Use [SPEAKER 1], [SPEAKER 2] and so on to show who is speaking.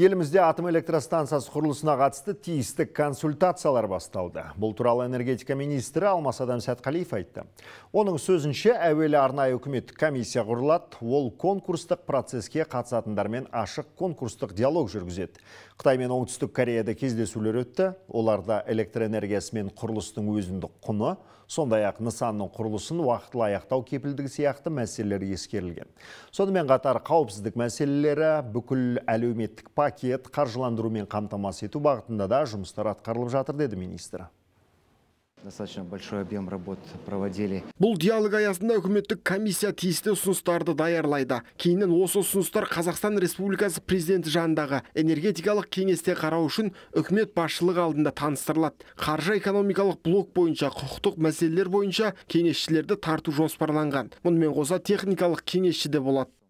[SPEAKER 1] Елімізде атом электростанциясы құрылысына қатысты тиісті консультациялар басталды. Бұл туралы энергетика министрі Алмас Адам Сәтқалиев айтты. Оның сөзінше әуелі арнайы үкімет комиссия құрылады, ол конкурстық процеске қатысатындармен ашық конкурстық диалог жүргізеді. Қытай мен Оңтүстік Кореяда кездесулер өтті. Оларда электроэнергиясы мен құрылыстың өзіндік құны, сондай-ақ нысанның құрылысын уақытылы аяқтау кепілдігі сияқты мәселелер ескерілген. Сонымен қатар қауіпсіздік мәселелері бүкіл әлеуметтік пакет қаржыландырумен қамтамасыз ету бағытында да жұмыстар атқарылып жатыр деді министр достаточно большой объем работ проводили бұл диалог аясында үкіметтік комиссия
[SPEAKER 2] тиісті ұсыныстарды даярлайды кейіннен осы ұсыныстар қазақстан республикасы президенті жанындағы энергетикалық кеңесте қарау үшін үкімет басшылығы алдында таныстырылады қаржы экономикалық блок бойынша құқықтық мәселелер бойынша кеңесшілерді тарту жоспарланған мұнымен қоса техникалық кеңесші де болады